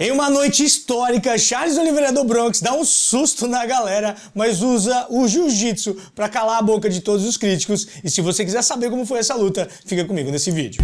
Em uma noite histórica, Charles Oliveira do Bronx dá um susto na galera, mas usa o jiu-jitsu para calar a boca de todos os críticos. E se você quiser saber como foi essa luta, fica comigo nesse vídeo.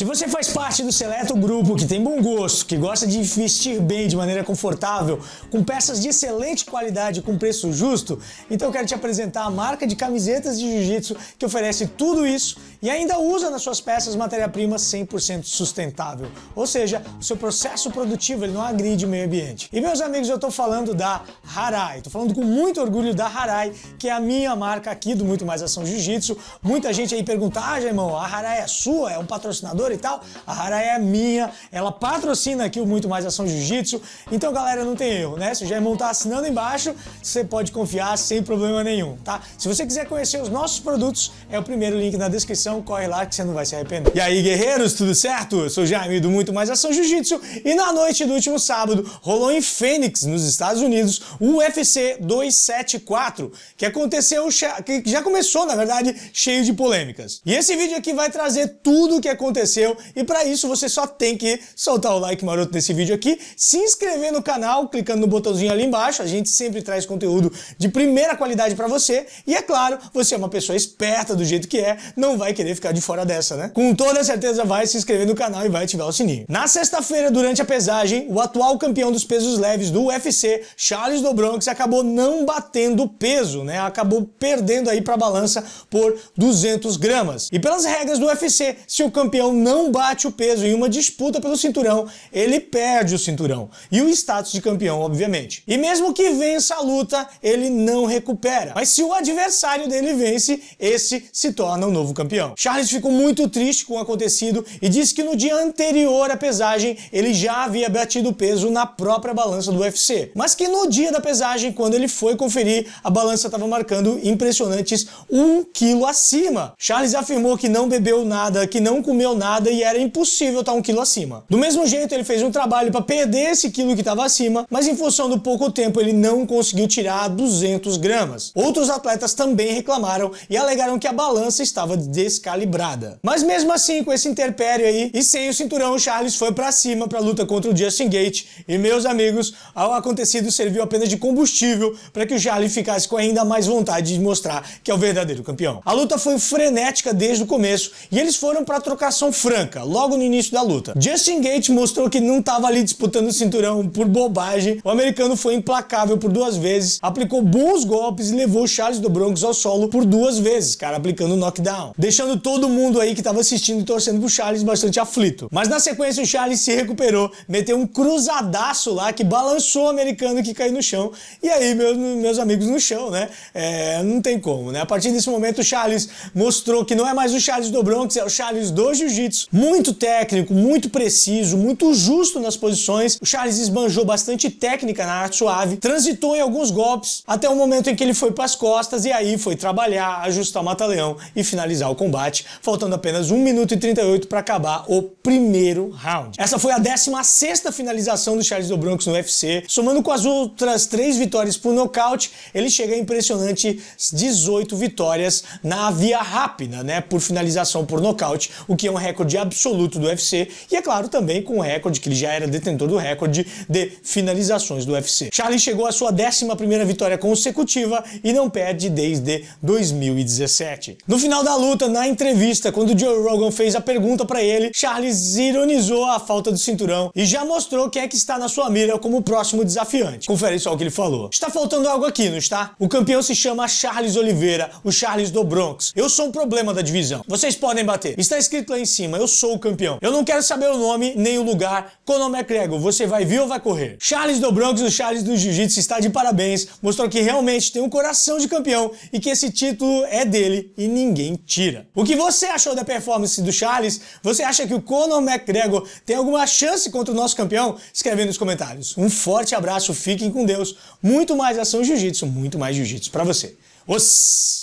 Se você faz parte do seleto grupo que tem bom gosto, que gosta de vestir bem de maneira confortável, com peças de excelente qualidade com preço justo, então eu quero te apresentar a marca de camisetas de jiu-jitsu que oferece tudo isso e ainda usa nas suas peças matéria-prima 100% sustentável. Ou seja, o seu processo produtivo ele não agride o meio ambiente. E meus amigos, eu estou falando da Harai. Estou falando com muito orgulho da Harai, que é a minha marca aqui do Muito Mais Ação Jiu-Jitsu. Muita gente aí pergunta: "Ah, irmão, a Harai é sua? É um patrocinador?" e tal, a área é minha, ela patrocina aqui o Muito Mais Ação Jiu-Jitsu, então galera, não tem erro, né? Se o Germão tá assinando embaixo, você pode confiar sem problema nenhum, tá? Se você quiser conhecer os nossos produtos, é o primeiro link na descrição, corre lá que você não vai se arrepender. E aí, guerreiros, tudo certo? Eu sou o Jaime do Muito Mais Ação Jiu-Jitsu e na noite do último sábado rolou em Phoenix, nos Estados Unidos, o UFC 274, que aconteceu, que já começou, na verdade, cheio de polêmicas. E esse vídeo aqui vai trazer tudo o que aconteceu e para isso você só tem que soltar o like maroto desse vídeo aqui, se inscrever no canal clicando no botãozinho ali embaixo, a gente sempre traz conteúdo de primeira qualidade para você e é claro, você é uma pessoa esperta do jeito que é, não vai querer ficar de fora dessa, né? Com toda certeza vai se inscrever no canal e vai ativar o sininho. Na sexta-feira, durante a pesagem, o atual campeão dos pesos leves do UFC, Charles do Bronx, acabou não batendo peso, né? Acabou perdendo aí para a balança por 200 gramas. E pelas regras do UFC, se o campeão não bate o peso em uma disputa pelo cinturão, ele perde o cinturão e o status de campeão, obviamente. E mesmo que vença a luta, ele não recupera. Mas se o adversário dele vence, esse se torna o novo campeão. Charles ficou muito triste com o acontecido e disse que no dia anterior à pesagem ele já havia batido peso na própria balança do UFC, mas que no dia da pesagem, quando ele foi conferir, a balança estava marcando impressionantes um quilo acima. Charles afirmou que não bebeu nada, que não comeu nada nada e era impossível estar tá um quilo acima. Do mesmo jeito, ele fez um trabalho para perder esse quilo que estava acima, mas em função do pouco tempo ele não conseguiu tirar 200 gramas. Outros atletas também reclamaram e alegaram que a balança estava descalibrada. Mas mesmo assim, com esse interpério aí e sem o cinturão, o Charles foi para cima para a luta contra o Justin Gate e meus amigos, ao acontecido serviu apenas de combustível para que o Charles ficasse com ainda mais vontade de mostrar que é o verdadeiro campeão. A luta foi frenética desde o começo e eles foram para trocação franca, logo no início da luta. Justin Gate mostrou que não estava ali disputando o cinturão por bobagem. O americano foi implacável por duas vezes, aplicou bons golpes e levou Charles do Bronx ao solo por duas vezes, cara, aplicando o knockdown, deixando todo mundo aí que estava assistindo e torcendo pro Charles bastante aflito. Mas na sequência o Charles se recuperou, meteu um cruzadaço lá que balançou o americano que caiu no chão. E aí, meus, meus amigos no chão, né? É, não tem como, né? A partir desse momento o Charles mostrou que não é mais o Charles do Bronx, é o Charles do Jiu-Jitsu jiu-jitsu, muito técnico, muito preciso, muito justo nas posições. O Charles esbanjou bastante técnica na arte suave, transitou em alguns golpes, até o momento em que ele foi para as costas e aí foi trabalhar, ajustar o mata-leão e finalizar o combate, faltando apenas 1 minuto e 38 para acabar o primeiro round. Essa foi a 16 finalização do Charles do Bronx no UFC, somando com as outras três vitórias por nocaute, ele chega a impressionante 18 vitórias na via rápida, né, por finalização por nocaute, o que é um recorde recorde absoluto do UFC e, é claro, também com o recorde, que ele já era detentor do recorde de finalizações do UFC. Charlie chegou à sua 11ª vitória consecutiva e não perde desde 2017. No final da luta, na entrevista, quando Joe Rogan fez a pergunta para ele, Charles ironizou a falta do cinturão e já mostrou quem é que está na sua mira como próximo desafiante. Confere só o que ele falou. Está faltando algo aqui, não está? O campeão se chama Charles Oliveira, o Charles do Bronx. Eu sou um problema da divisão. Vocês podem bater. Está escrito lá em cima cima, eu sou o campeão. Eu não quero saber o nome nem o lugar. Conor McGregor, você vai vir ou vai correr? Charles do Bronx, o Charles do Jiu-Jitsu, está de parabéns. Mostrou que realmente tem um coração de campeão e que esse título é dele e ninguém tira. O que você achou da performance do Charles? Você acha que o Conor McGregor tem alguma chance contra o nosso campeão? Escreve nos comentários. Um forte abraço, fiquem com Deus. Muito mais ação jiu-jitsu, muito mais jiu-jitsu para você. Os